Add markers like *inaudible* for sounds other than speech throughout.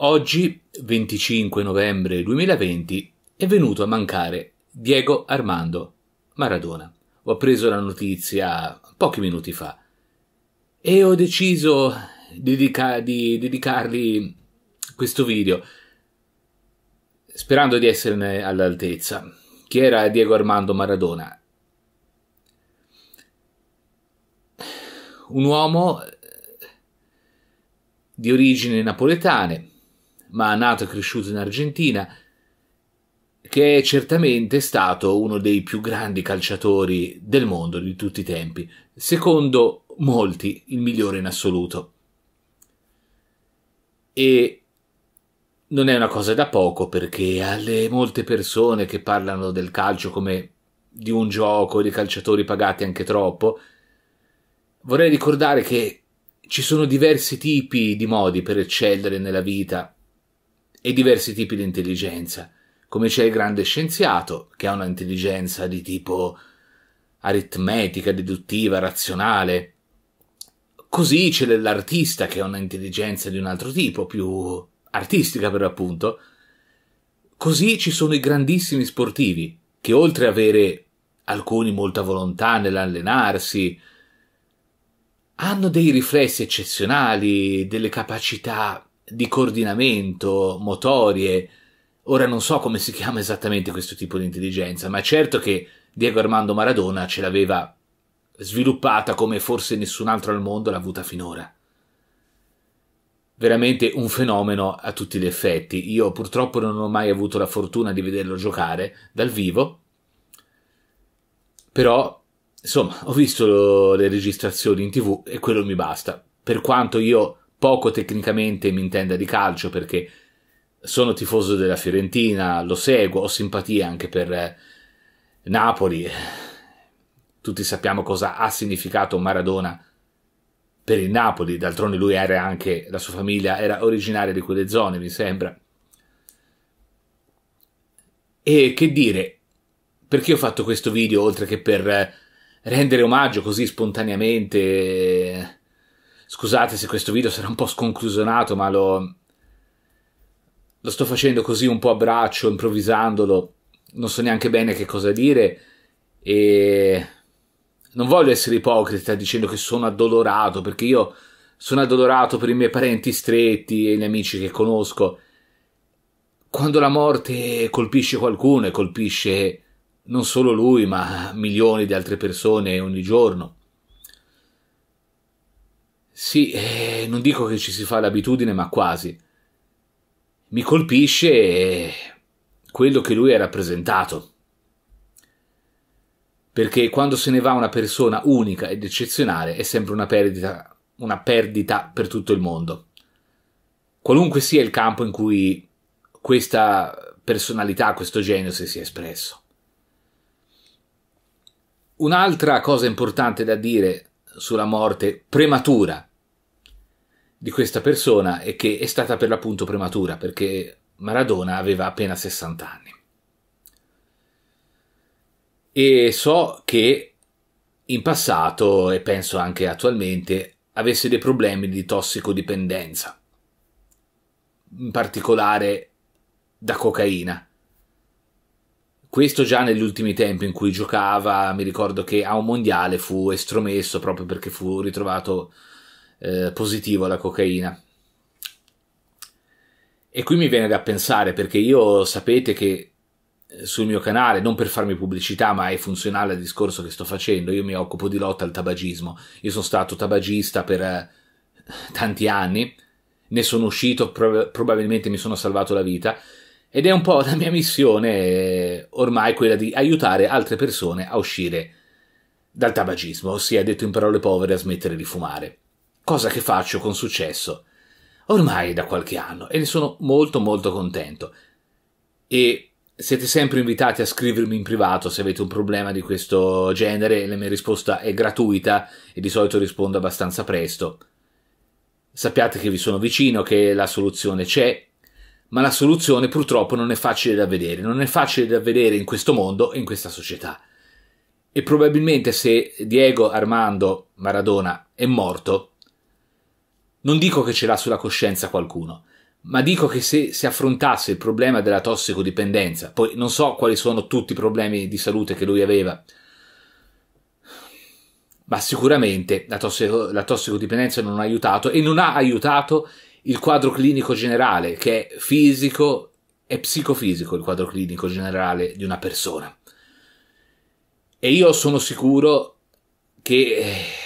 Oggi, 25 novembre 2020, è venuto a mancare Diego Armando Maradona. Ho appreso la notizia pochi minuti fa e ho deciso di, dedica- di dedicargli questo video sperando di esserne all'altezza. Chi era Diego Armando Maradona? Un uomo di origini napoletane ma nato e cresciuto in Argentina, che è certamente stato uno dei più grandi calciatori del mondo di tutti i tempi, secondo molti il migliore in assoluto. E non è una cosa da poco perché alle molte persone che parlano del calcio come di un gioco, di calciatori pagati anche troppo, vorrei ricordare che ci sono diversi tipi di modi per eccellere nella vita e diversi tipi di intelligenza, come c'è il grande scienziato, che ha una intelligenza di tipo aritmetica, deduttiva, razionale. Così c'è l'artista che ha un'intelligenza di un altro tipo, più artistica per l'appunto. Così ci sono i grandissimi sportivi, che oltre ad avere alcuni molta volontà nell'allenarsi, hanno dei riflessi eccezionali, delle capacità di coordinamento, motorie. Ora non so come si chiama esattamente questo tipo di intelligenza, ma è certo che Diego Armando Maradona ce l'aveva sviluppata come forse nessun altro al mondo l'ha avuta finora. Veramente un fenomeno a tutti gli effetti. Io purtroppo non ho mai avuto la fortuna di vederlo giocare dal vivo, però insomma ho visto le registrazioni in tv e quello mi basta. Per quanto io poco tecnicamente mi intenda di calcio perché sono tifoso della Fiorentina, lo seguo, ho simpatia anche per eh, Napoli. Tutti sappiamo cosa ha significato Maradona per il Napoli, d'altronde lui era anche, la sua famiglia era originaria di quelle zone, mi sembra. E che dire, perché ho fatto questo video oltre che per eh, rendere omaggio così spontaneamente eh, Scusate se questo video sarà un po' sconclusionato, ma lo, lo sto facendo così un po' a braccio, improvvisandolo, non so neanche bene che cosa dire e non voglio essere ipocrita dicendo che sono addolorato, perché io sono addolorato per i miei parenti stretti e gli amici che conosco. Quando la morte colpisce qualcuno e colpisce non solo lui, ma milioni di altre persone ogni giorno. Sì, eh, non dico che ci si fa l'abitudine, ma quasi. Mi colpisce eh, quello che lui ha rappresentato. Perché quando se ne va una persona unica ed eccezionale è sempre una perdita, una perdita per tutto il mondo. Qualunque sia il campo in cui questa personalità, questo genio si sia espresso. Un'altra cosa importante da dire sulla morte prematura di questa persona e che è stata per l'appunto prematura perché Maradona aveva appena 60 anni. E so che in passato e penso anche attualmente avesse dei problemi di tossicodipendenza, in particolare da cocaina. Questo già negli ultimi tempi in cui giocava, mi ricordo che a un mondiale fu estromesso proprio perché fu ritrovato eh, positivo alla cocaina. E qui mi viene da pensare perché io sapete che eh, sul mio canale, non per farmi pubblicità, ma è funzionale al discorso che sto facendo, io mi occupo di lotta al tabagismo. Io sono stato tabagista per eh, tanti anni, ne sono uscito, prob probabilmente mi sono salvato la vita ed è un po' la mia missione eh, ormai quella di aiutare altre persone a uscire dal tabagismo, ossia detto in parole povere a smettere di fumare cosa che faccio con successo. Ormai da qualche anno e ne sono molto molto contento. E siete sempre invitati a scrivermi in privato se avete un problema di questo genere, la mia risposta è gratuita e di solito rispondo abbastanza presto. Sappiate che vi sono vicino, che la soluzione c'è, ma la soluzione purtroppo non è facile da vedere, non è facile da vedere in questo mondo e in questa società. E probabilmente se Diego Armando Maradona è morto, non dico che ce l'ha sulla coscienza qualcuno, ma dico che se si affrontasse il problema della tossicodipendenza, poi non so quali sono tutti i problemi di salute che lui aveva, ma sicuramente la, tossico, la tossicodipendenza non ha aiutato e non ha aiutato il quadro clinico generale, che è fisico e psicofisico il quadro clinico generale di una persona. E io sono sicuro che eh,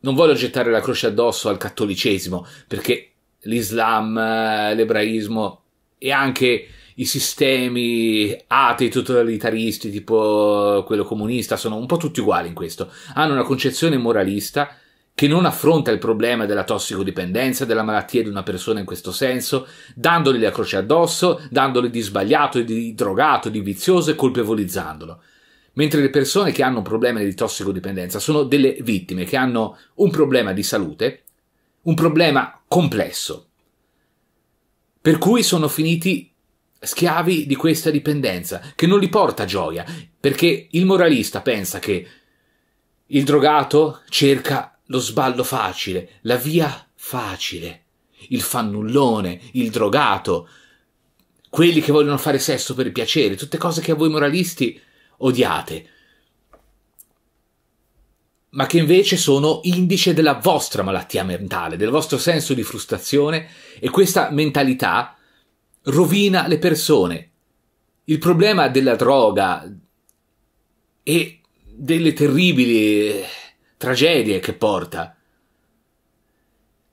non voglio gettare la croce addosso al cattolicesimo, perché l'Islam, eh, l'ebraismo e anche i sistemi atei totalitaristi tipo quello comunista sono un po' tutti uguali in questo. Hanno una concezione moralista che non affronta il problema della tossicodipendenza, della malattia di una persona in questo senso, dandogli la croce addosso, dandogli di sbagliato, di drogato, di vizioso e colpevolizzandolo mentre le persone che hanno un problema di tossicodipendenza sono delle vittime che hanno un problema di salute, un problema complesso, per cui sono finiti schiavi di questa dipendenza, che non li porta gioia, perché il moralista pensa che il drogato cerca lo sballo facile, la via facile, il fannullone, il drogato, quelli che vogliono fare sesso per piacere, tutte cose che a voi moralisti odiate, ma che invece sono indice della vostra malattia mentale, del vostro senso di frustrazione e questa mentalità rovina le persone. Il problema della droga e delle terribili eh, tragedie che porta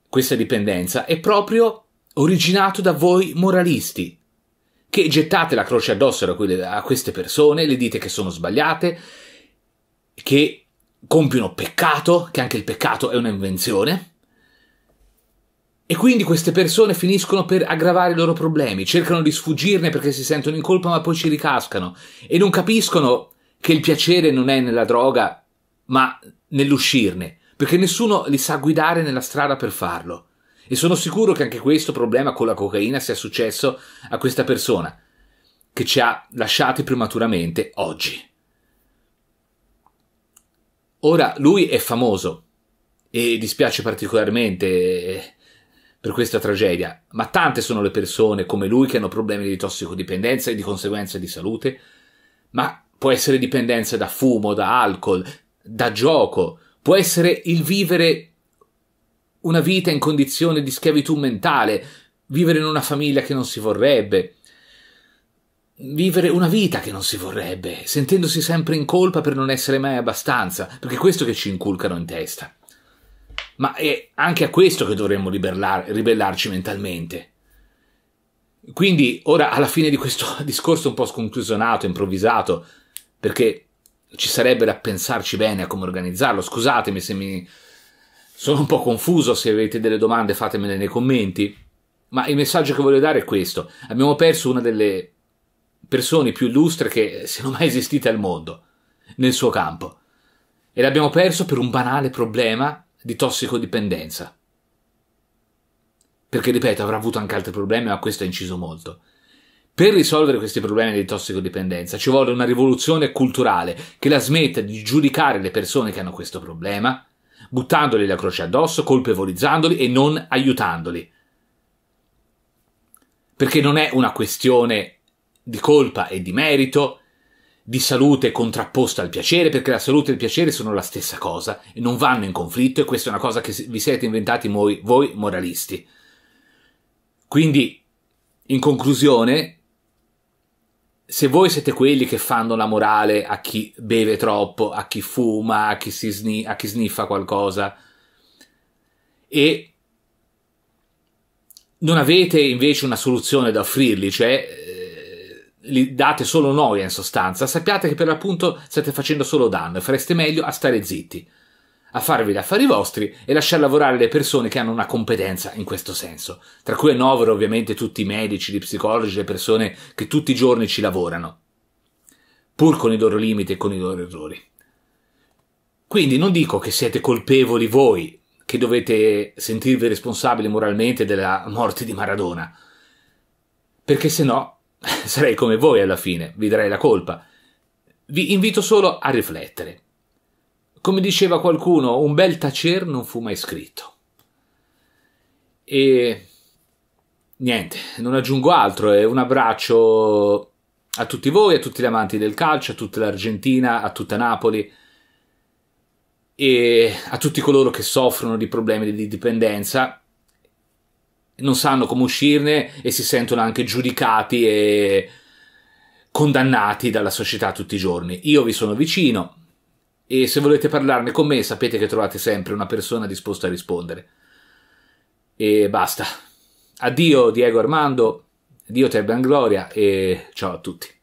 questa dipendenza è proprio originato da voi moralisti, che gettate la croce addosso a queste persone, le dite che sono sbagliate, che compiono peccato, che anche il peccato è un'invenzione. E quindi queste persone finiscono per aggravare i loro problemi, cercano di sfuggirne perché si sentono in colpa ma poi ci ricascano e non capiscono che il piacere non è nella droga ma nell'uscirne, perché nessuno li sa guidare nella strada per farlo. E sono sicuro che anche questo problema con la cocaina sia successo a questa persona, che ci ha lasciati prematuramente oggi. Ora, lui è famoso e dispiace particolarmente eh, per questa tragedia, ma tante sono le persone come lui che hanno problemi di tossicodipendenza e di conseguenza di salute, ma può essere dipendenza da fumo, da alcol, da gioco, può essere il vivere una vita in condizione di schiavitù mentale, vivere in una famiglia che non si vorrebbe, vivere una vita che non si vorrebbe, sentendosi sempre in colpa per non essere mai abbastanza, perché è questo che ci inculcano in testa. Ma è anche a questo che dovremmo ribellar- ribellarci mentalmente. Quindi, ora, alla fine di questo *laughs* discorso un po' sconclusionato, improvvisato, perché ci sarebbe da pensarci bene a come organizzarlo, scusatemi se mi sono un po' confuso, se avete delle domande fatemele nei commenti, ma il messaggio che voglio dare è questo. Abbiamo perso una delle persone più illustre che siano mai esistite al mondo, nel suo campo. E l'abbiamo perso per un banale problema di tossicodipendenza. Perché, ripeto, avrà avuto anche altri problemi, ma questo ha inciso molto. Per risolvere questi problemi di tossicodipendenza ci vuole una rivoluzione culturale che la smetta di giudicare le persone che hanno questo problema buttandoli la croce addosso, colpevolizzandoli e non aiutandoli. Perché non è una questione di colpa e di merito, di salute contrapposta al piacere, perché la salute e il piacere sono la stessa cosa e non vanno in conflitto e questa è una cosa che vi siete inventati voi, voi moralisti. Quindi, in conclusione, se voi siete quelli che fanno la morale a chi beve troppo, a chi fuma, a chi, sni a chi sniffa qualcosa e non avete invece una soluzione da offrirgli, cioè eh, li date solo noia in sostanza, sappiate che per l'appunto state facendo solo danno e fareste meglio a stare zitti a farvi gli affari vostri e lasciar lavorare le persone che hanno una competenza in questo senso, tra cui annovero ovviamente tutti i medici, gli psicologi, le persone che tutti i giorni ci lavorano, pur con i loro limiti e con i loro errori. Quindi non dico che siete colpevoli voi, che dovete sentirvi responsabili moralmente della morte di Maradona, perché se no *laughs* sarei come voi alla fine, vi darei la colpa. Vi invito solo a riflettere. Come diceva qualcuno, un bel tacer non fu mai scritto. E niente, non aggiungo altro e eh. un abbraccio a tutti voi, a tutti gli amanti del calcio, a tutta l'Argentina, a tutta Napoli e a tutti coloro che soffrono di problemi di dipendenza, non sanno come uscirne e si sentono anche giudicati e condannati dalla società tutti i giorni. Io vi sono vicino, e se volete parlarne con me sapete che trovate sempre una persona disposta a rispondere. E basta. Addio Diego Armando, addio Terban Gloria e ciao a tutti.